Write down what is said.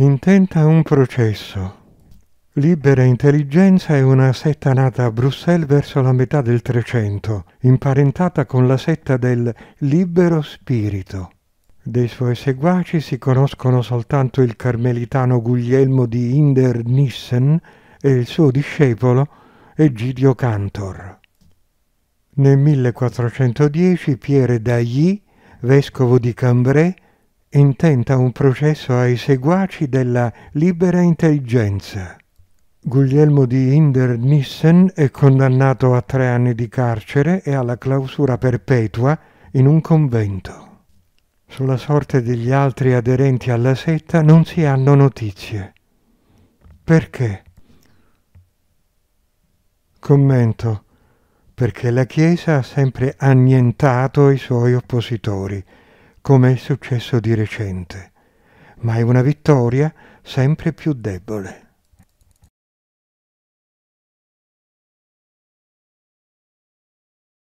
Intenta un processo. Libera Intelligenza è una setta nata a Bruxelles verso la metà del Trecento, imparentata con la setta del Libero Spirito. Dei suoi seguaci si conoscono soltanto il carmelitano Guglielmo di Inder Nissen e il suo discepolo Egidio Cantor. Nel 1410 Pierre Dailly, vescovo di Cambrai, intenta un processo ai seguaci della libera intelligenza. Guglielmo di Hinder Nissen è condannato a tre anni di carcere e alla clausura perpetua in un convento. Sulla sorte degli altri aderenti alla setta non si hanno notizie. Perché? Commento. Perché la Chiesa ha sempre annientato i suoi oppositori come è successo di recente, ma è una vittoria sempre più debole.